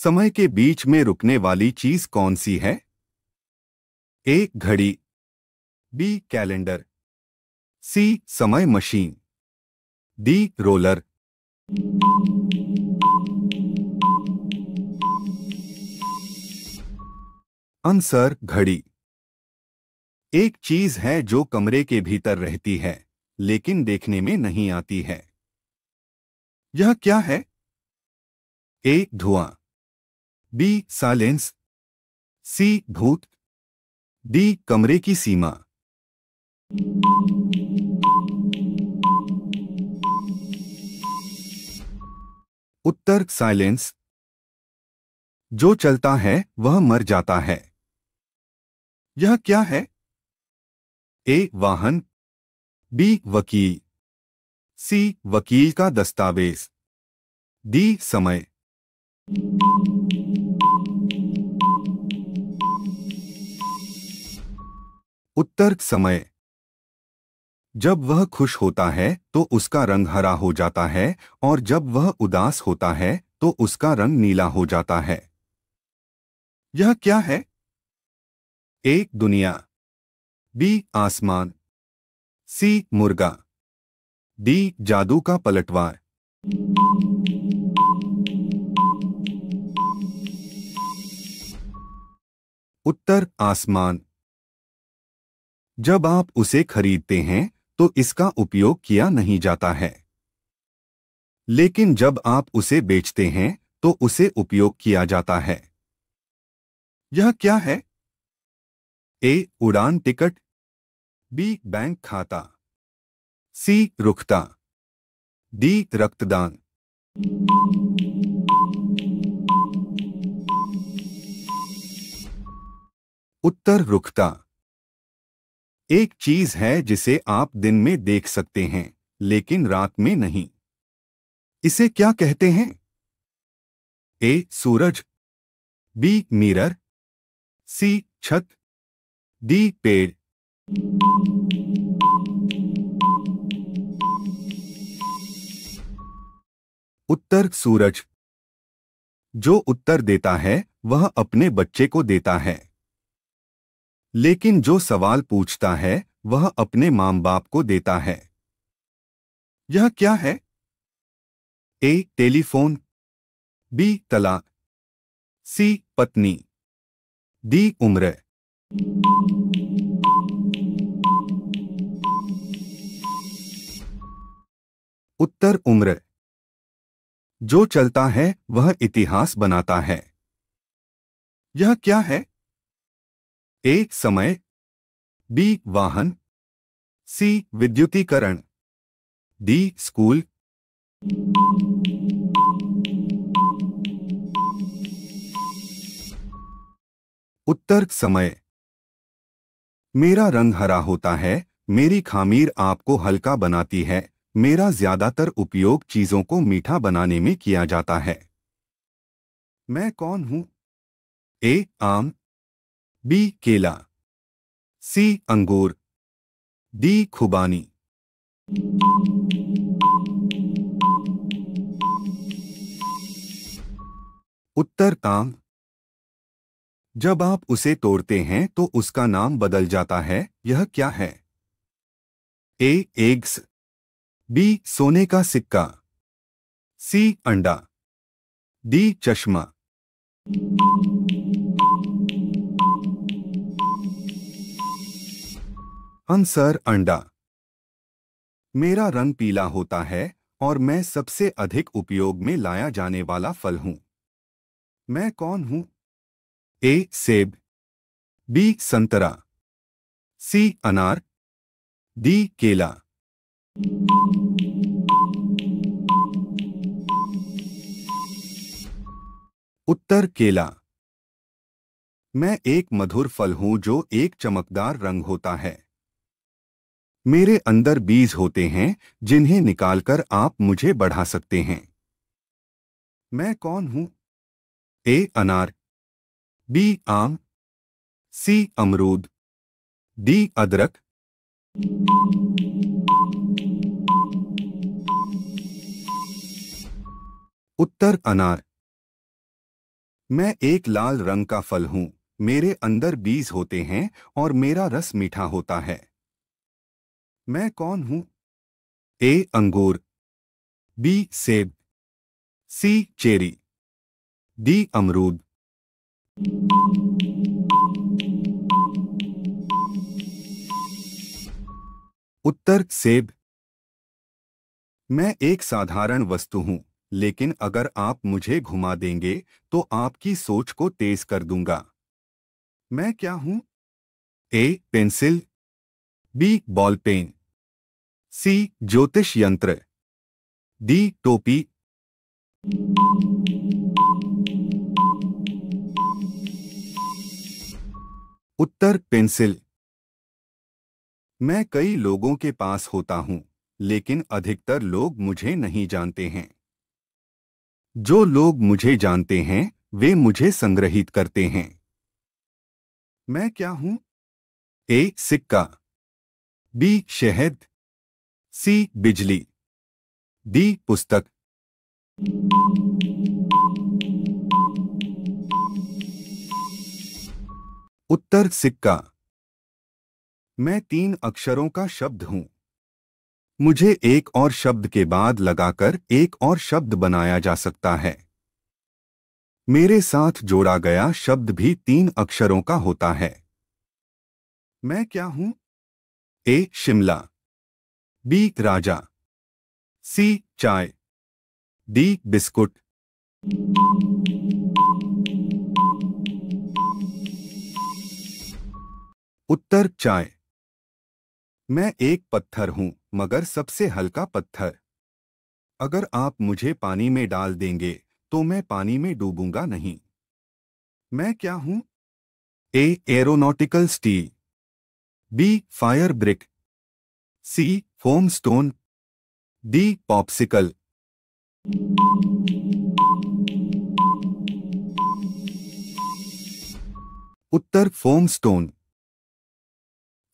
समय के बीच में रुकने वाली चीज कौन सी है ए घड़ी बी कैलेंडर सी समय मशीन डी रोलर आंसर घड़ी एक चीज है जो कमरे के भीतर रहती है लेकिन देखने में नहीं आती है यह क्या है ए धुआं बी साइलेंस सी भूत डी कमरे की सीमा उत्तर साइलेंस जो चलता है वह मर जाता है यह क्या है ए वाहन बी वकील सी वकील का दस्तावेज डी समय उत्तर समय जब वह खुश होता है तो उसका रंग हरा हो जाता है और जब वह उदास होता है तो उसका रंग नीला हो जाता है यह क्या है एक दुनिया बी आसमान सी मुर्गा डी जादू का पलटवार उत्तर आसमान जब आप उसे खरीदते हैं तो इसका उपयोग किया नहीं जाता है लेकिन जब आप उसे बेचते हैं तो उसे उपयोग किया जाता है यह क्या है ए उड़ान टिकट बी बैंक खाता सी रुखता डी रक्तदान उत्तर रुखता एक चीज है जिसे आप दिन में देख सकते हैं लेकिन रात में नहीं इसे क्या कहते हैं ए सूरज बी मिरर सी छत डी पेड़ उत्तर सूरज जो उत्तर देता है वह अपने बच्चे को देता है लेकिन जो सवाल पूछता है वह अपने माम बाप को देता है यह क्या है ए टेलीफोन बी तला सी पत्नी डी उम्र उत्तर उम्र जो चलता है वह इतिहास बनाता है यह क्या है ए समय बी वाहन सी विद्युतीकरण डी स्कूल उत्तर समय मेरा रंग हरा होता है मेरी खामीर आपको हल्का बनाती है मेरा ज्यादातर उपयोग चीजों को मीठा बनाने में किया जाता है मैं कौन हूं ए आम बी केला सी अंगूर डी खुबानी उत्तर काम जब आप उसे तोड़ते हैं तो उसका नाम बदल जाता है यह क्या है ए एग्स बी सोने का सिक्का सी अंडा डी चश्मा आंसर अंडा मेरा रंग पीला होता है और मैं सबसे अधिक उपयोग में लाया जाने वाला फल हूं मैं कौन हूं ए सेब बी संतरा सी अनार डी केला उत्तर केला मैं एक मधुर फल हूं जो एक चमकदार रंग होता है मेरे अंदर बीज होते हैं जिन्हें निकालकर आप मुझे बढ़ा सकते हैं मैं कौन हूं ए अनार बी आम सी अमरूद डी अदरक उत्तर अनार मैं एक लाल रंग का फल हूं मेरे अंदर बीज होते हैं और मेरा रस मीठा होता है मैं कौन हूं ए अंगूर बी सेब सी चेरी डी अमरूद उत्तर सेब मैं एक साधारण वस्तु हूं लेकिन अगर आप मुझे घुमा देंगे तो आपकी सोच को तेज कर दूंगा मैं क्या हूं A pencil B ball pen C ज्योतिष यंत्र डी टोपी उत्तर पेंसिल मैं कई लोगों के पास होता हूं लेकिन अधिकतर लोग मुझे नहीं जानते हैं जो लोग मुझे जानते हैं वे मुझे संग्रहित करते हैं मैं क्या हूं ए सिक्का बी शहद सी बिजली डी पुस्तक उत्तर सिक्का मैं तीन अक्षरों का शब्द हूं मुझे एक और शब्द के बाद लगाकर एक और शब्द बनाया जा सकता है मेरे साथ जोड़ा गया शब्द भी तीन अक्षरों का होता है मैं क्या हूं ए शिमला बी राजा सी चाय डी बिस्कुट उत्तर चाय मैं एक पत्थर हूं मगर सबसे हल्का पत्थर अगर आप मुझे पानी में डाल देंगे तो मैं पानी में डूबूंगा नहीं मैं क्या हूं A aeronautical steel B fire brick C foam stone D popsicle उत्तर फोम स्टोन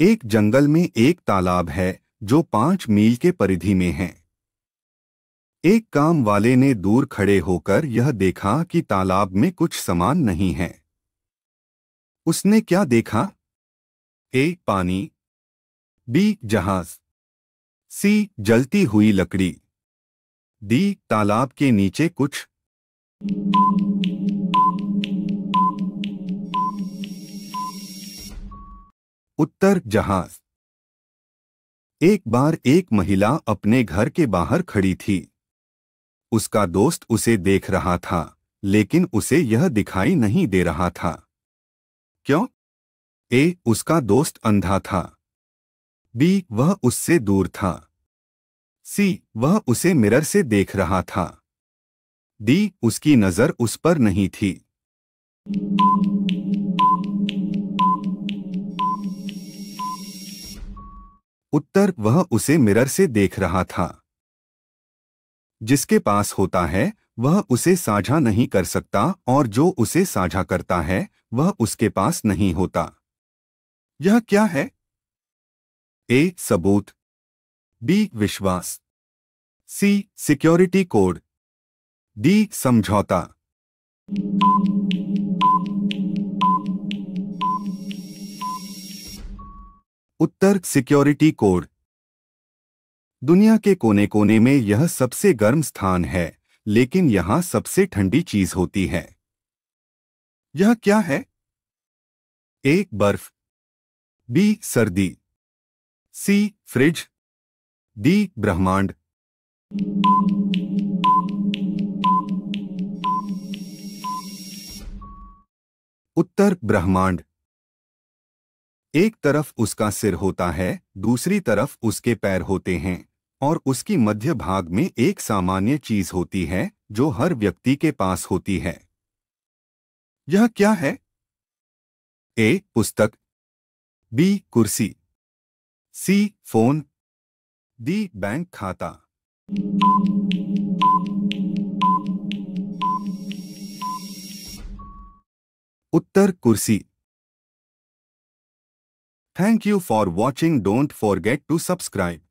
एक जंगल में एक तालाब है जो पांच मील के परिधि में है एक काम वाले ने दूर खड़े होकर यह देखा कि तालाब में कुछ सामान नहीं है उसने क्या देखा ए पानी बी जहाज सी जलती हुई लकड़ी डी तालाब के नीचे कुछ उत्तर जहाज एक बार एक महिला अपने घर के बाहर खड़ी थी उसका दोस्त उसे देख रहा था लेकिन उसे यह दिखाई नहीं दे रहा था क्यों ए उसका दोस्त अंधा था बी वह उससे दूर था सी वह उसे मिरर से देख रहा था डी उसकी नजर उस पर नहीं थी उत्तर वह उसे मिरर से देख रहा था जिसके पास होता है वह उसे साझा नहीं कर सकता और जो उसे साझा करता है वह उसके पास नहीं होता यह क्या है ए सबूत बी विश्वास सी सिक्योरिटी कोड डी समझौता उत्तर सिक्योरिटी कोड दुनिया के कोने कोने में यह सबसे गर्म स्थान है लेकिन यहां सबसे ठंडी चीज होती है यह क्या है एक बर्फ बी सर्दी सी फ्रिज डी ब्रह्मांड उत्तर ब्रह्मांड एक तरफ उसका सिर होता है दूसरी तरफ उसके पैर होते हैं और उसकी मध्य भाग में एक सामान्य चीज होती है जो हर व्यक्ति के पास होती है यह क्या है ए पुस्तक बी कुर्सी सी फोन डी बैंक खाता उत्तर कुर्सी Thank you for watching. Don't forget to subscribe.